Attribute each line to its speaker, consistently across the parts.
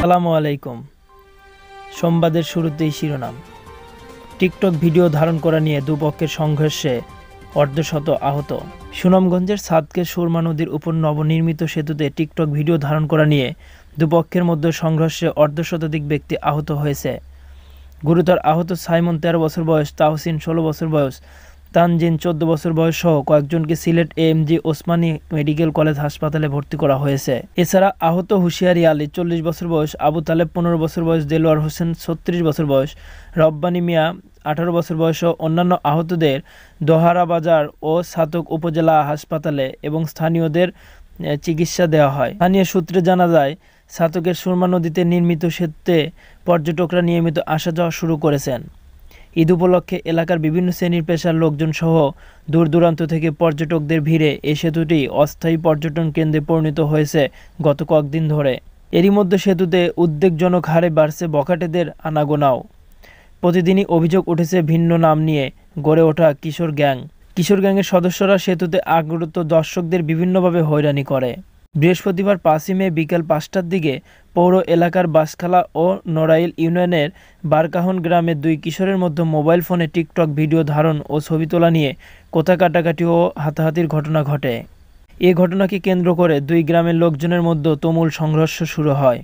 Speaker 1: আসসালামু আলাইকুম সোমবাদের শুরুতেই শিরোনাম টিকটক ভিডিও ধারণ করা নিয়ে দুপক্ষের সংঘর্ষে অর্ধশত আহত সুনামগঞ্জের সাতকে সুরমা নদীর উপর নবনির্মিত সেতুতে টিকটক ভিডিও ধারণ করা নিয়ে দুপক্ষের মধ্যে সংঘর্ষে অর্ধশতাধিক ব্যক্তি আহত হয়েছে গুরুতর আহত সাইমন তেরো বছর বয়স তাহসিন ষোলো বছর বয়স তানজিন চোদ্দ বছর বয়স সহ কয়েকজনকে Sylhet M G Osmani medical college হাসপাতালে ভর্তি করা হয়েছে এছাড়া আহত হুশিয়ারি আলী চল্লিশ বছর বয়স আবু তালেব পনেরো বছর বয়স দেলোয়ার হোসেন ছত্রিশ বছর বয়স রব্বানি মিয়া আঠারো বছর বয়স অন্যান্য আহতদের দোহারা বাজার ও সাতক উপজেলা হাসপাতালে এবং স্থানীয়দের চিকিৎসা দেওয়া হয় স্থানীয় সূত্রে জানা যায় সাতকের সুরমা নদীতে নির্মিত সেতুতে পর্যটকরা নিয়মিত আসা যাওয়া শুরু করেছেন ঈদ উপলক্ষে এলাকার বিভিন্ন শ্রেণীর পেশার লোকজন সহ দূর দূরান্ত থেকে পর্যটকদের ভিড়ে এই সেতুটি অস্থায়ী পর্যটন কেন্দ্রে পরিণত হয়েছে গত কয়েকদিন ধরে এরই মধ্যে সেতুতে উদ্বেগজনক হারে বাড়ছে বখাটেদের আনাগোনাও প্রতিদিনই অভিযোগ উঠেছে ভিন্ন নাম নিয়ে গড়ে ওঠা কিশোর গ্যাং কিশোর গ্যাংয়ের সদস্যরা সেতুতে আগ্রত দর্শকদের বিভিন্নভাবে হয়রানি করে বৃহস্পতিবার পাঁচই মে বিকেল পাঁচটার দিকে পৌর এলাকার বাসখালা ও নড়াইল ইউনিয়নের বারকাহন গ্রামে দুই কিশোরের মধ্যে মোবাইল ফোনে টিকটক ভিডিও ধারণ ও ছবি তোলা নিয়ে কোথা কাটাকাটি ও হাতাহাতির ঘটনা ঘটে এ ঘটনাকে কেন্দ্র করে দুই গ্রামের লোকজনের মধ্যে তুমুল সংঘর্ষ শুরু হয়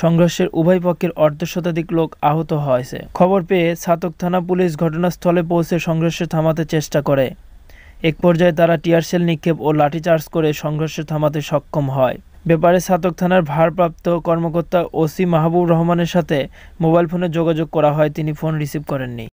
Speaker 1: সংঘর্ষের উভয় পক্ষের অর্ধ শতাধিক লোক আহত হয়েছে খবর পেয়ে ছাতক থানা পুলিশ ঘটনাস্থলে পৌঁছে সংঘর্ষ থামাতে চেষ্টা করে এক পর্যায়ে তারা টিয়ারশেল নিক্ষেপ ও লাঠিচার্জ করে সংঘর্ষ থামাতে সক্ষম হয় ব্যাপারে সাতক থানার ভারপ্রাপ্ত কর্মকর্তা ওসি মাহবুব রহমানের সাথে মোবাইল ফোনে যোগাযোগ করা হয় তিনি ফোন রিসিভ করেননি